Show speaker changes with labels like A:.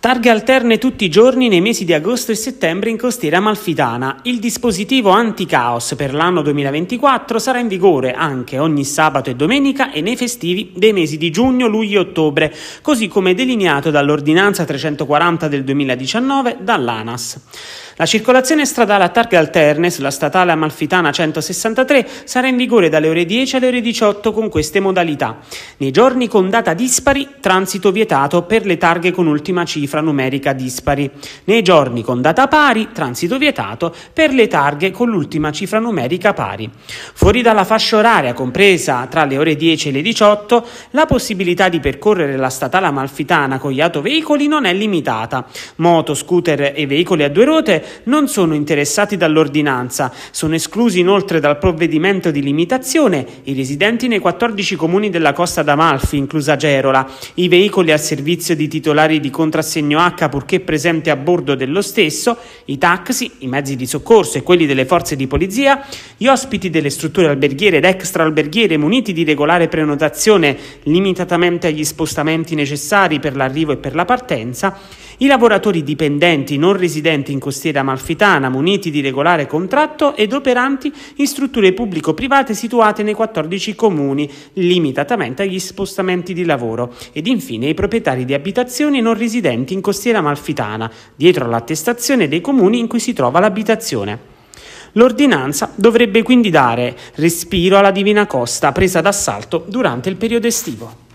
A: Targhe alterne tutti i giorni nei mesi di agosto e settembre in costiera amalfitana. Il dispositivo anti-caos per l'anno 2024 sarà in vigore anche ogni sabato e domenica e nei festivi dei mesi di giugno, luglio e ottobre, così come delineato dall'ordinanza 340 del 2019 dall'ANAS. La circolazione stradale a targhe alterne sulla statale Amalfitana 163 sarà in vigore dalle ore 10 alle ore 18 con queste modalità. Nei giorni con data dispari, transito vietato per le targhe con ultima cifra numerica dispari. Nei giorni con data pari, transito vietato per le targhe con l'ultima cifra numerica pari. Fuori dalla fascia oraria compresa tra le ore 10 e le 18, la possibilità di percorrere la statale Amalfitana con gli autoveicoli non è limitata. Moto, scooter e veicoli a due ruote non sono interessati dall'ordinanza. Sono esclusi inoltre dal provvedimento di limitazione i residenti nei 14 comuni della costa d'Amalfi, inclusa Gerola, i veicoli al servizio di titolari di contrassegno H purché presenti a bordo dello stesso, i taxi, i mezzi di soccorso e quelli delle forze di polizia, gli ospiti delle strutture alberghiere ed extraalberghiere muniti di regolare prenotazione limitatamente agli spostamenti necessari per l'arrivo e per la partenza, i lavoratori dipendenti non residenti in costiera Società Amalfitana, muniti di regolare contratto ed operanti in strutture pubblico-private situate nei 14 comuni, limitatamente agli spostamenti di lavoro, ed infine i proprietari di abitazioni non residenti in costiera amalfitana, dietro all'attestazione dei comuni in cui si trova l'abitazione. L'ordinanza dovrebbe quindi dare respiro alla Divina Costa presa d'assalto durante il periodo estivo.